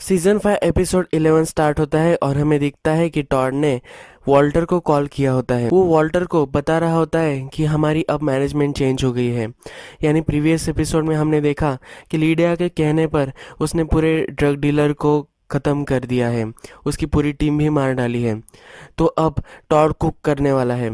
season five episode eleven start होता है और हमें दिखता है कि टॉड ने वॉल्टर को कॉल किया होता है वो वॉल्टर को बता रहा होता है कि हमारी अब मैनेजमेंट चेंज हो गई है यानी प्रीवियस एपिसोड में हमने देखा कि लीडिया के कहने पर उसने पूरे ड्रग डीलर को ख़त्म कर दिया है उसकी पूरी टीम भी मार डाली है तो अब टॉड कुक करने वाला है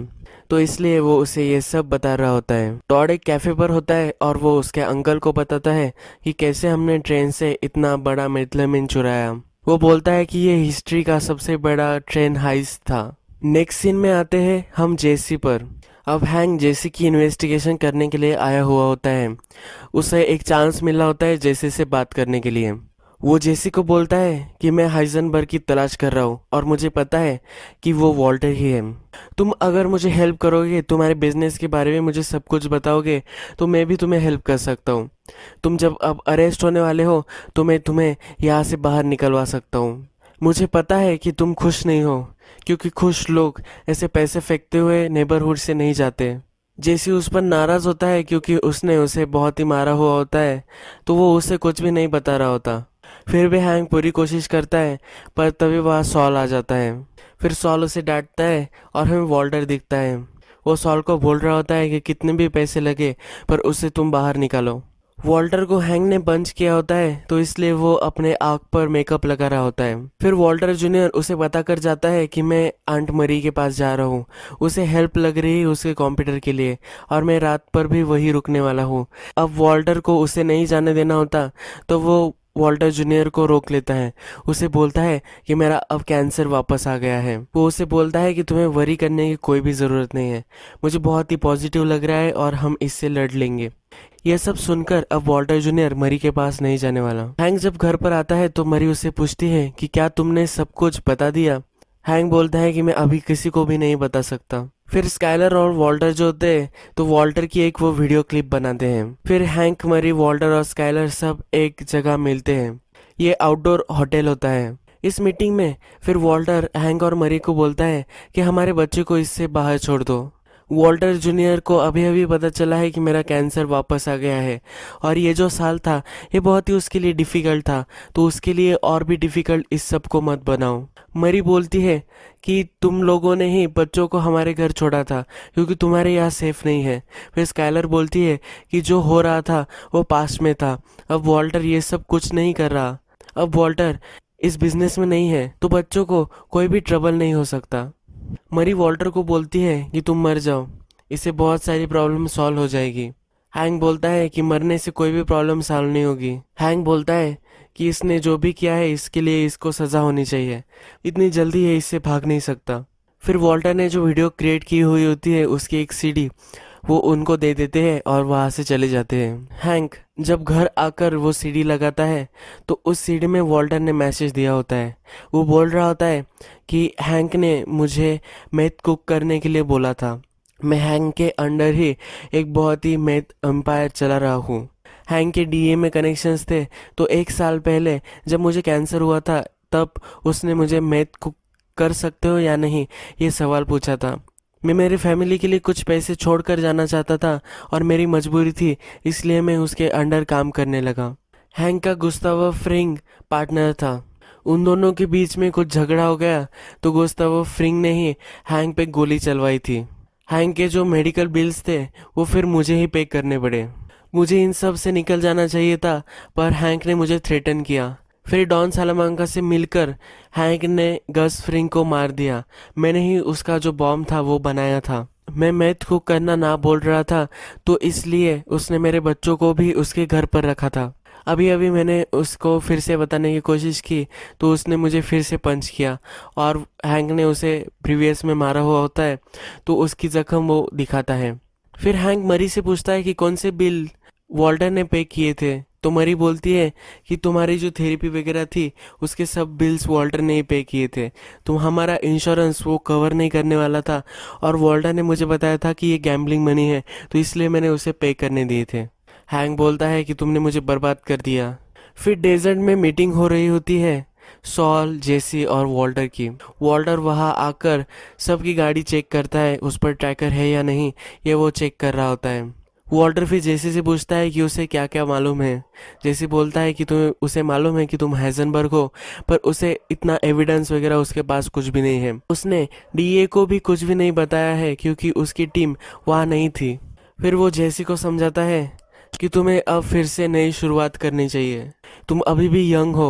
तो इसलिए वो उसे ये सब बता रहा होता है टॉड एक कैफ़े पर होता है और वो उसके अंकल को बताता है कि कैसे हमने ट्रेन से इतना बड़ा मेटलमिन चुराया वो बोलता है कि ये हिस्ट्री का सबसे बड़ा ट्रेन हाइस था नेक्स्ट सीन में आते हैं हम जेसी पर अब हैंग जेसी की इन्वेस्टिगेशन करने के लिए आया हुआ होता है उसे एक चांस मिला होता है जेसी से बात करने के लिए वो जेसी को बोलता है कि मैं हाइजनबर्ग की तलाश कर रहा हूँ और मुझे पता है कि वो वॉल्टर ही है तुम अगर मुझे हेल्प करोगे तुम्हारे बिजनेस के बारे में मुझे सब कुछ बताओगे तो मैं भी तुम्हें हेल्प कर सकता हूँ तुम जब अब अरेस्ट होने वाले हो तो मैं तुम्हें यहाँ से बाहर निकलवा सकता हूँ मुझे पता है कि तुम खुश नहीं हो क्योंकि खुश लोग ऐसे पैसे फेंकते हुए नेबरहुड से नहीं जाते जैसे उस पर नाराज़ होता है क्योंकि उसने उसे बहुत ही मारा हुआ होता है तो वो उसे कुछ भी नहीं बता रहा होता फिर भी हैंग पूरी कोशिश करता है पर तभी वहाँ सॉल आ जाता है फिर सॉल उसे डांटता है और हमें वॉल्टर दिखता है वो सॉल को बोल रहा होता है कि कितने भी पैसे लगे पर उसे तुम बाहर निकालो वॉल्टर को हैंग ने बंच किया होता है तो इसलिए वो अपने आँख पर मेकअप लगा रहा होता है फिर वॉल्टर जूनियर उसे बता कर जाता है कि मैं आंट मरी के पास जा रहा हूँ उसे हेल्प लग रही है उसके कंप्यूटर के लिए और मैं रात पर भी वही रुकने वाला हूँ अब वॉल्टर को उसे नहीं जाने देना होता तो वो वॉल्टर जूनियर को रोक लेता है उसे बोलता है कि मेरा अब कैंसर वापस आ गया है वो उसे बोलता है कि तुम्हें वरी करने की कोई भी ज़रूरत नहीं है मुझे बहुत ही पॉजिटिव लग रहा है और हम इससे लड़ लेंगे यह सब सुनकर अब वॉल्टर जूनियर मरी के पास नहीं जाने वाला हैंग जब घर पर आता है तो मरी उसे पूछती है कि क्या तुमने सब कुछ बता दिया हैंग बोलता है कि मैं अभी किसी को भी नहीं बता सकता फिर स्काइलर और वॉल्टर जो होते हैं तो वॉल्टर की एक वो वीडियो क्लिप बनाते हैं फिर हैंक मरी वॉल्टर और स्काइलर सब एक जगह मिलते हैं ये आउटडोर होटल होता है इस मीटिंग में फिर वॉल्टर हैंक और मरी को बोलता है कि हमारे बच्चे को इससे बाहर छोड़ दो वॉल्टर जूनियर को अभी अभी पता चला है कि मेरा कैंसर वापस आ गया है और ये जो साल था ये बहुत ही उसके लिए डिफ़िकल्ट था तो उसके लिए और भी डिफ़िकल्ट इस सब को मत बनाओ मरी बोलती है कि तुम लोगों ने ही बच्चों को हमारे घर छोड़ा था क्योंकि तुम्हारे यहाँ सेफ नहीं है फिर स्काइलर बोलती है कि जो हो रहा था वो पास्ट में था अब वॉल्टर ये सब कुछ नहीं कर रहा अब वॉल्टर इस बिजनेस में नहीं है तो बच्चों को कोई भी ट्रबल नहीं हो सकता मरी वॉल्टर को बोलती है कि तुम मर जाओ इससे बहुत सारी प्रॉब्लम सॉल्व हो जाएगी हैंग बोलता है कि मरने से कोई भी प्रॉब्लम सॉल्व नहीं होगी हैंग बोलता है कि इसने जो भी किया है इसके लिए इसको सज़ा होनी चाहिए इतनी जल्दी ये इससे भाग नहीं सकता फिर वॉल्टर ने जो वीडियो क्रिएट की हुई होती है उसकी एक सीडी वो उनको दे देते हैं और वहाँ से चले जाते हैं हैंक जब घर आकर वो सीढ़ी लगाता है तो उस सीढ़ी में वॉल्टर ने मैसेज दिया होता है वो बोल रहा होता है कि हैंक ने मुझे मैथ कुक करने के लिए बोला था मैं हैंक के अंडर ही एक बहुत ही मैथ एम्पायर चला रहा हूँ हैंक के डीए में कनेक्शंस थे तो एक साल पहले जब मुझे कैंसर हुआ था तब उसने मुझे मैथ कुक कर सकते हो या नहीं ये सवाल पूछा था मैं मेरी फैमिली के लिए कुछ पैसे छोड़कर जाना चाहता था और मेरी मजबूरी थी इसलिए मैं उसके अंडर काम करने लगा हैंक का गुस्ताव फ्रिंग पार्टनर था उन दोनों के बीच में कुछ झगड़ा हो गया तो गुस्ताव फ्रिंग ने ही हैंक पे गोली चलवाई थी हैंक के जो मेडिकल बिल्स थे वो फिर मुझे ही पे करने पड़े मुझे इन सब से निकल जाना चाहिए था पर हैंक ने मुझे थ्रेटन किया फिर डॉन सालामांका से मिलकर हैंक ने गस फ्रिंग को मार दिया मैंने ही उसका जो बॉम्ब था वो बनाया था मैं मैथ को करना ना बोल रहा था तो इसलिए उसने मेरे बच्चों को भी उसके घर पर रखा था अभी अभी मैंने उसको फिर से बताने की कोशिश की तो उसने मुझे फिर से पंच किया और हैंक ने उसे प्रीवियस में मारा हुआ होता है तो उसकी जख्म वो दिखाता है फिर हैंक मरी से पूछता है कि कौन से बिल वॉल्टर ने पे किए थे तो मरी बोलती है कि तुम्हारी जो थेरेपी वगैरह थी उसके सब बिल्स वॉल्टर ने ही पे किए थे तो हमारा इंश्योरेंस वो कवर नहीं करने वाला था और वॉल्टर ने मुझे बताया था कि ये गैम्बलिंग मनी है तो इसलिए मैंने उसे पे करने दिए थे हैंग बोलता है कि तुमने मुझे बर्बाद कर दिया फिर डेजर्ट में मीटिंग हो रही होती है सॉल जेसी और वॉल्टर की वॉल्टर वहाँ आकर सबकी गाड़ी चेक करता है उस पर ट्रैकर है या नहीं ये वो चेक कर रहा होता है वॉल्टर फिर जैसे से पूछता है कि उसे क्या क्या मालूम है जैसे बोलता है कि तुम्हें उसे मालूम है कि तुम हैजनबर्ग हो पर उसे इतना एविडेंस वगैरह उसके पास कुछ भी नहीं है उसने डीए को भी कुछ भी नहीं बताया है क्योंकि उसकी टीम वहाँ नहीं थी फिर वो जैसी को समझाता है कि तुम्हें अब फिर से नई शुरुआत करनी चाहिए तुम अभी भी यंग हो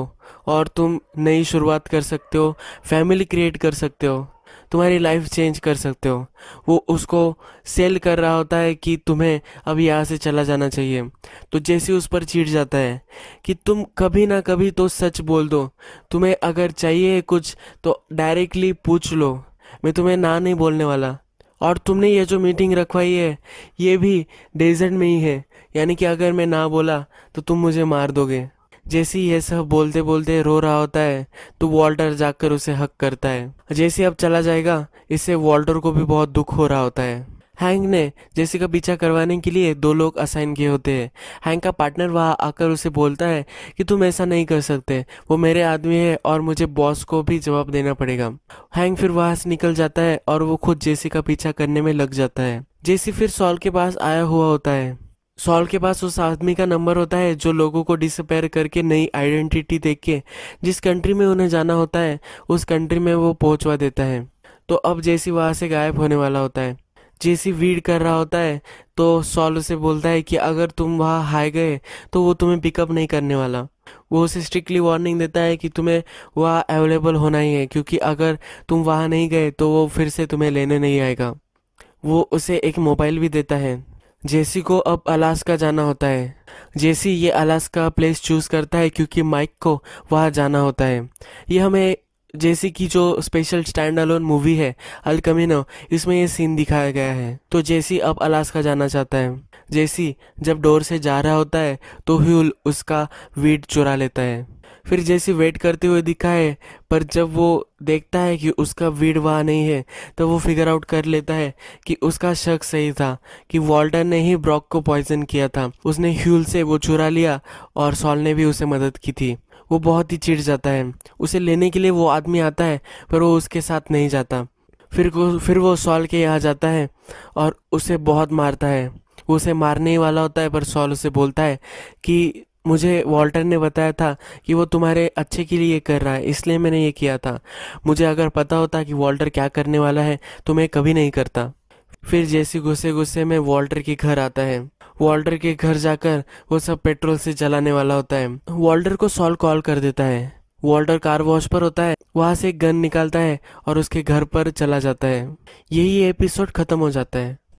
और तुम नई शुरुआत कर सकते हो फैमिली क्रिएट कर सकते हो तुम्हारी लाइफ चेंज कर सकते हो वो उसको सेल कर रहा होता है कि तुम्हें अब यहाँ से चला जाना चाहिए तो जैसे उस पर चीट जाता है कि तुम कभी ना कभी तो सच बोल दो तुम्हें अगर चाहिए कुछ तो डायरेक्टली पूछ लो मैं तुम्हें ना नहीं बोलने वाला और तुमने ये जो मीटिंग रखवाई है ये भी डेजर्ट में ही है यानी कि अगर मैं ना बोला तो तुम मुझे मार दोगे ही यह सब बोलते बोलते रो रहा होता है तो वॉल्टर जाकर उसे हक करता है जैसे अब चला जाएगा इससे वॉल्टर को भी बहुत दुख हो रहा होता है हैंग ने जेसी का पीछा करवाने के लिए दो लोग असाइन किए होते हैं हैंग का पार्टनर वहाँ आकर उसे बोलता है कि तुम ऐसा नहीं कर सकते वो मेरे आदमी है और मुझे बॉस को भी जवाब देना पड़ेगा हैंग फिर वहाँ से निकल जाता है और वो खुद जेसी का पीछा करने में लग जाता है जेसी फिर सॉल के पास आया हुआ होता है सॉल के पास उस आदमी का नंबर होता है जो लोगों को डिसअपेयर करके नई आइडेंटिटी देख के जिस कंट्री में उन्हें जाना होता है उस कंट्री में वो पहुंचवा देता है तो अब जैसी वहाँ से गायब होने वाला होता है जैसी वीड कर रहा होता है तो सॉल उसे बोलता है कि अगर तुम वहाँ हाई गए तो वो तुम्हें पिकअप नहीं करने वाला वो उसे स्ट्रिक्टली वार्निंग देता है कि तुम्हें वहाँ अवेलेबल होना ही है क्योंकि अगर तुम वहाँ नहीं गए तो वो फिर से तुम्हें लेने नहीं आएगा वो उसे एक मोबाइल भी देता है जेसी को अब अलास्का जाना होता है जेसी ये अलास्का प्लेस चूज़ करता है क्योंकि माइक को वहाँ जाना होता है ये हमें जेसी की जो स्पेशल स्टैंड अलोन मूवी है अल कमिनो इसमें ये सीन दिखाया गया है तो जेसी अब अलास्का जाना चाहता है जेसी जब डोर से जा रहा होता है तो ह्यूल उसका वीड चुरा लेता है फिर जैसे वेट करते हुए दिखा है पर जब वो देखता है कि उसका भीड़ वहाँ नहीं है तो वो फिगर आउट कर लेता है कि उसका शक सही था कि वॉल्टर ने ही ब्रॉक को पॉइजन किया था उसने ह्यूल से वो चुरा लिया और सॉल ने भी उसे मदद की थी वो बहुत ही चिढ़ जाता है उसे लेने के लिए वो आदमी आता है पर वो उसके साथ नहीं जाता फिर फिर वो सॉल के यहाँ जाता है और उसे बहुत मारता है वो उसे मारने ही वाला होता है पर सॉल उसे बोलता है कि मुझे वॉल्टर ने बताया था कि वो तुम्हारे अच्छे के लिए कर रहा है इसलिए मैंने ये किया था मुझे अगर पता होता कि वॉल्टर क्या करने वाला है तो मैं कभी नहीं करता फिर जैसी गुस्से गुस्से में वॉल्टर के घर आता है वॉल्टर के घर जाकर वो सब पेट्रोल से जलाने वाला होता है वॉल्टर को सॉल कॉल कर देता है वॉल्टर कार वॉश पर होता है वहां से गन निकालता है और उसके घर पर चला जाता है यही एपिसोड ख़त्म हो जाता है